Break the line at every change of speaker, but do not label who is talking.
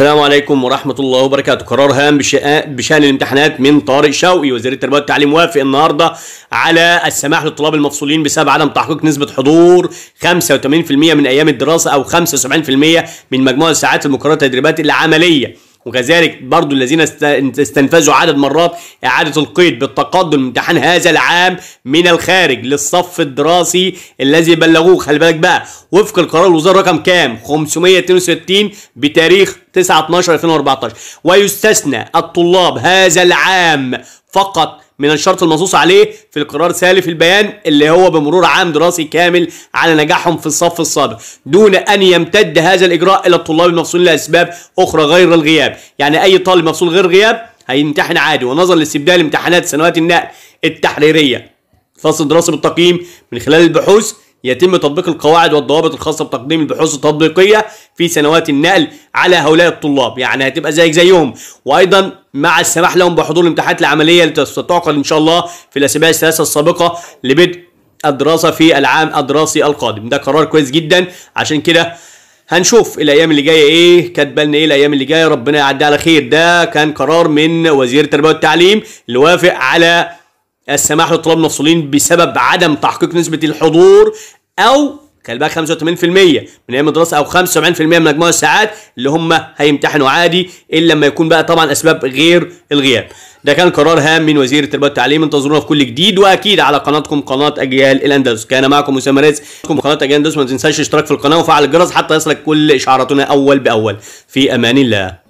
السلام عليكم ورحمة الله وبركاته قرار هام بشأن الامتحانات من طارق شوقي وزير التربية والتعليم وافق النهاردة على السماح للطلاب المفصولين بسبب عدم تحقيق نسبة حضور 85% من أيام الدراسة أو 75% من مجموع الساعات المقررة التدريبات العملية وكذلك برضو الذين استنفذوا عدد مرات إعادة القيد بالتقدم امتحان هذا العام من الخارج للصف الدراسي الذي بلغوه خلي بالك بقى وفق القرار الوزارة رقم كام 562 بتاريخ 9 12 2014 ويستثنى الطلاب هذا العام فقط من الشرط المنصوص عليه في القرار سالف البيان اللي هو بمرور عام دراسي كامل على نجاحهم في الصف السابق دون ان يمتد هذا الاجراء الى الطلاب المفصولين لاسباب اخرى غير الغياب يعني اي طالب مفصول غير غياب هيمتحن عادي ونظرا لاستبدال امتحانات سنوات النقل التحريريه فصل دراسي بالتقييم من خلال البحوث يتم تطبيق القواعد والضوابط الخاصة بتقديم البحوث التطبيقية في سنوات النقل على هؤلاء الطلاب يعني هتبقى زيك زيهم وايضا مع السماح لهم بحضور الامتحانات العمليه التي ستعقد ان شاء الله في الاسابيع الثلاثه السابقه لبدء الدراسه في العام الدراسي القادم ده قرار كويس جدا عشان كده هنشوف الايام اللي جايه ايه كاتبالنا لنا ايه الايام اللي جايه ربنا يعدي على خير ده كان قرار من وزير التربيه والتعليم اللي وافق على السماح للطلاب المفصولين بسبب عدم تحقيق نسبه الحضور او خلي بالك 85% من ايام الدراسه او 75% من مجموع الساعات اللي هم هيمتحنوا عادي الا لما يكون بقى طبعا اسباب غير الغياب. ده كان قرار هام من وزير التربيه والتعليم انتظرونا في كل جديد واكيد على قناتكم قناه اجيال الاندلس كان معكم اسامه ريس قناه اجيال الاندلس ما تنساش الاشتراك في القناه وفعل الجرس حتى يصلك كل اشعاراتنا اول باول في امان الله